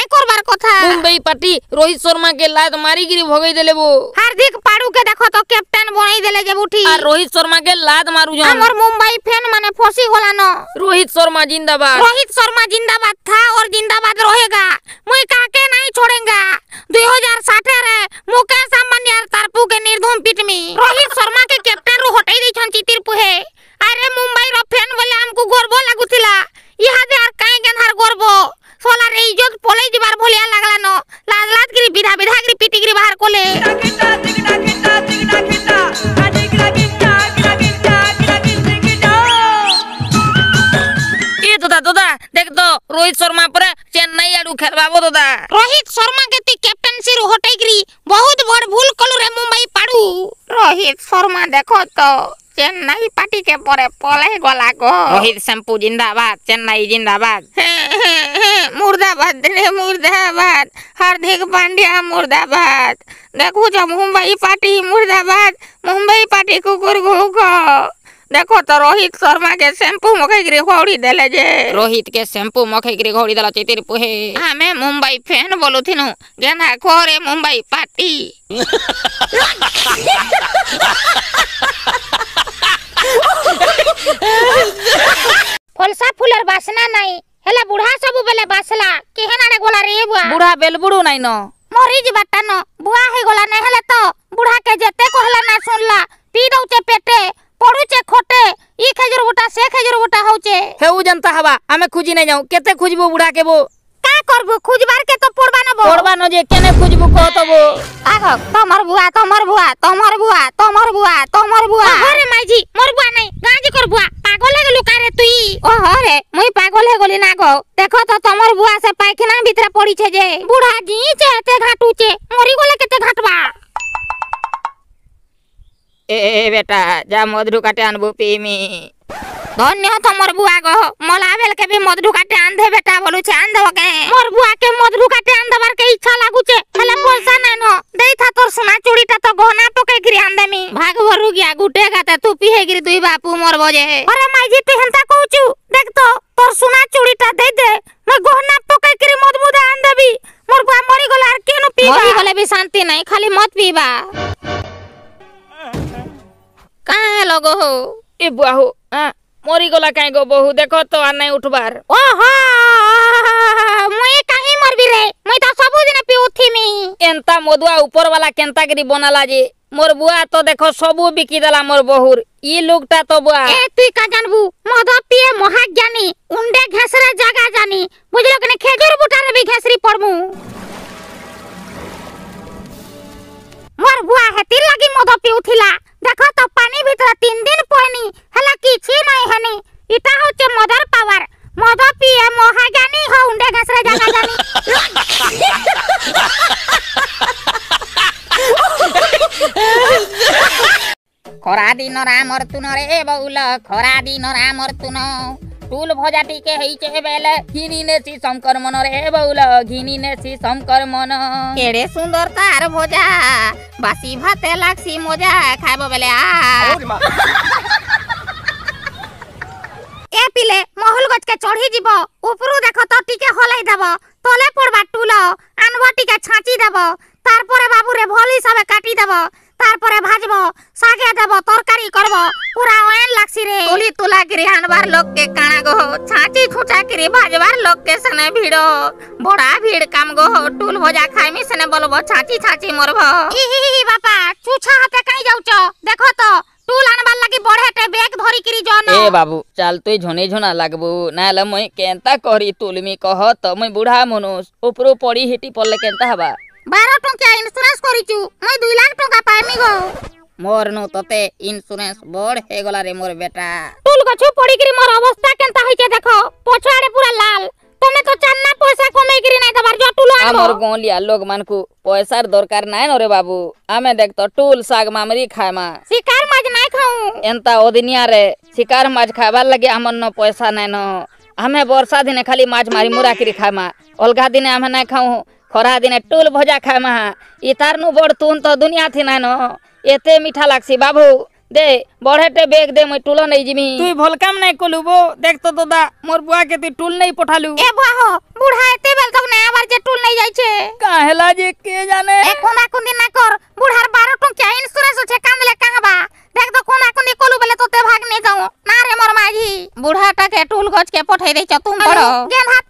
काय करबार कथा मुंबई पार्टी रोहित शर्मा के लात मारी गिरी भगई देले वो हार्दिक पाडू के देखो तो कैप्टन बनाई देले जे उठी और रोहित शर्मा के लात मारू जा हमर मुंबई फैन माने फसी होला न रोहित शर्मा जिंदाबाद रोहित शर्मा जिंदाबाद था और जिंदाबाद रहेगा मैं काके नहीं छोड़ेगा 2060 रे मुकेश अंबानी और तारपू के निर्धूम पिट দিবার ভুলিয়া লাগলানো লাজ লাজ গিরি বিধা বিধা গিরি পিটি গিরি বাহার কোলে এ দাদা দাদা দেখ তো রোহিত শর্মা পরে চেন্নাই আড়ু খেলবাবো দাদা রোহিত শর্মা কে তুই ক্যাপ্টেন্সি রু হটাই গিরি বহুত বড় ভুল কলু রে মুম্বাই পাড়ু রোহিত শর্মা দেখো তো चेन्नई पार्टी के परे पले गला को रोहित शैम्पू जिंदाबाद चेन्नई जिंदाबाद मुर्दाबाद रे मुर्दाबाद हार्दिक पांड्या मुर्दाबाद देखो जो मुंबई पार्टी मुर्दाबाद मुंबई पार्टी कुकुर घूको देखो तो रोहित शर्मा के शैम्पू मखे गिरी घोड़ी देले जे रोहित के शैम्पू मखे गिरी घोड़ी देला चितिर पुहे हमें मुंबई फैन बोलू थिनु गेना खोरे मुंबई पार्टी বুড়া বেলবুড়ু নাইন মরি যাবারটা ন বুয়া হইগলা নাই হলে তো বুড়াকে যেতে কহলা না শুনলা পি দউচে পেটে পড়ুচে খোটে ই খেজুর গুটা সে খেজুর গুটা হউচে হেউ জানতা হবা আমি খুঁজি নাই যাও কেতে খুঁজবো বুড়াকে বো কা করবো খুঁজবার কে তো পড়বা না পড়বা না যে কেনে খুঁজবো কত বো আগক তোমার বুয়া তোমার বুয়া তোমার বুয়া তোমার বুয়া তোমার বুয়া ঘরে মাইজি মোর বুয়া নাই গাঁজি কর বুয়া পাগল লুকারে তুই ও হরে মুই পাগল হয়ে গলি না গো দেখো তো তোমার বুয়া সে পায়খানা ভিতরে পড়িছে যে বুড়া জিচে এতে ঘাটুছে মরি গলে কেতে ঘাটবা এ বেটা যা মধু কাটে আনবো পিমি ধন্য তোমার বুয়া গো মলা বেলকে বি মধু কাটে আনধে বেটা বলুছে আনধে ওকে মোর বুয়াকে মধু কাটে আনধবার কে ইচ্ছা লাগুছে তাহলে পয়সা নাই ন দেই থা তোর সোনা भाग भरू गया गुटेगा ते तू पीहे गिरी दुई बापू मोर बजे है अरे माई जी तू हंता कहूचू देख तो तोर सोना चूड़ीटा दे दे मैं गहना पकड़ के मद मुदा आन देबी मोर बा मरी गेल आर केनो पीबा मरी गेले भी शांति नहीं खाली मत पीबा काहे लगो हो ए बुआ हो मरी गला काहे गो बहु देखो तो आ नहीं उठबार ओहो मुई काहे मरबी रे मुई तो सबु दिन पीउथी मी एंता मदुआ ऊपर वाला केंता करी बनाला जे মোর বুয়া তো দেখো সবু বিকি দেলা মোর বহুর ই লোকটা তো বুয়া এ তুই কা জানবু মদ পিয়ে মহাজ্ঞানী উন্ডে ঘেসরা জাগা জানি বুঝলো কেন খেজুর বুটারে বি ঘেসরি পড়মু খরা দিন রামর তুন রে বউল খরা দিন রামর তুন টুল ভজা টিকে হইছে বেলে ঘিনি নেছি শঙ্কর মন রে বউল ঘিনি নেছি শঙ্কর মন কেড়ে সুন্দর তার ভজা বাসি ভাতে লাগছি মজা খাইব বেলে আ এ পিলে মহল গছকে চড়ি যাব উপরু দেখো তো টিকে হলাই দেব তলে পড়বা টুল আনব টিকে ছাঁচি দেব তারপরে বাবুরে ভল হিসাবে কাটি দেব তারপরে ভাজবো শাগে দেব তরকারি করব পুরা ওয়েন লাগছি রে তুলি তুলা করে আনবার লোককে কানা গো ছাঁচি খুঁচা করে ভাজবার লোককে সেনে ভিড় বড়া ভিড় কাম গো টুল ভজা খাইমি সেনে বলবো ছাঁচি ছাঁচি মরব ইহি বাপা চুছা হাতে কাই যাওছো দেখো তো টুল আনবার লাগি বড় হেটে ব্যাগ ধরি করি জন এ বাবু চাল তুই ঝনে ঝনা লাগবু নালে মই কেনতা করি তুলমি কহ তো মই বুড়া মনুষ উপরু পড়ি হেটি পড়লে কেনতা হবা ବାର ଟଙ୍କିଆ ଇନ୍ସୁରାନ୍ସ କରିଛୁ ମୁଇଁ ଦୁଇ ଲାଖ ଟଙ୍କା ପାଇମି ଗୋ ମୋର ନୁ ତତେ ଇନ୍ସୁରାନ୍ସ ବଡ଼ ହେଇଗଲା ରେ ମୋର ବେଟା ଟୁଲ ଗଛ ପଡ଼ିକିରି ମୋର ଅବସ୍ଥା କେନ୍ତା ହେଇଛେ ଦେଖ ପଛ ଆଡ଼େ ପୁରା ଲାଲ ତମେ ତ ଚାନ୍ନା ପଇସା କମେଇକିରି ନାଇଁ ଦେବାର ଯ ଟୁଲ ଆଣିବ ଆମର ଗଁଲିଆ ଲୋକମାନଙ୍କୁ ପଇସାର ଦରକାର ନାଇଁ ନରେ ବାବୁ ଆମେ ଦେଖ ତ ଟୁଲ ଶାଗ ମାମରି ଖାଇମା ଶିକାର ମାଛ ନାଇଁ ଖାଉ ଏନ୍ତା ଅଦିନିଆରେ ଶିକାର ମାଛ ଖାଇବାର ଲାଗି ଆମର ନ ପଇସା ନାଇଁ ନ ଆମେ ବର୍ଷା ଦିନେ ଖାଲି ମାଛ ମାରି ମୁରାକିରି ଖାଇମା ଅଲଗା ଦିନେ ଆମେ ନାଇଁ ଖାଉ ଖରା ଦିନେ ଟୁଲ୍ ଭଜା ଖାଏମା ଇ ତାର୍ନୁ ବଡ଼ ତୁନ୍ ତ ଦୁନିଆ ଥିନା ନ এতে মিঠা লাগছি বাবু দে বড়েটে বেগ দে মই টুল নেই জিমি তুই ভল কাম নাই কলু বো দেখ তো দাদা মোর বুয়া কে তুই টুল নেই পঠালু এ বুয়া হো বুড়া এতে বেল তো না আবার যে টুল নেই যাইছে কা হেলা যে কে জানে এখন এখন দিন না কর বুড়ার 12 টাকা ইনস্যুরেন্স আছে কাঁদলে কাঁবা দেখ তো কোন এখন কলু বলে তোতে ভাগ নে যাও না রে মোর মাঝি বুড়াটাকে টুল গজ কে পঠাই দেইছ তুম বড় গেন হাত